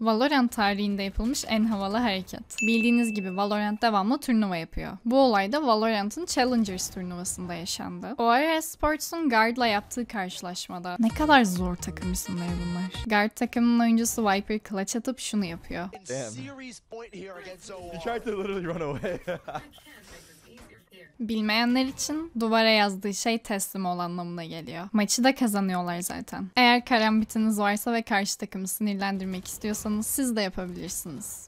Valorant tarihinde yapılmış en havalı hareket. Bildiğiniz gibi Valorant devamlı turnuva yapıyor. Bu olay da Valorant'ın Challengers turnuvasında yaşandı. ORS eSports'un Guard'la yaptığı karşılaşmada. Ne kadar zor takım isimleri bunlar. Guard takımının oyuncusu Viper clutch atıp şunu yapıyor. Damn. Bilmeyenler için duvara yazdığı şey teslim ol anlamına geliyor. Maçı da kazanıyorlar zaten. Eğer karambitiniz varsa ve karşı takımı sinirlendirmek istiyorsanız siz de yapabilirsiniz.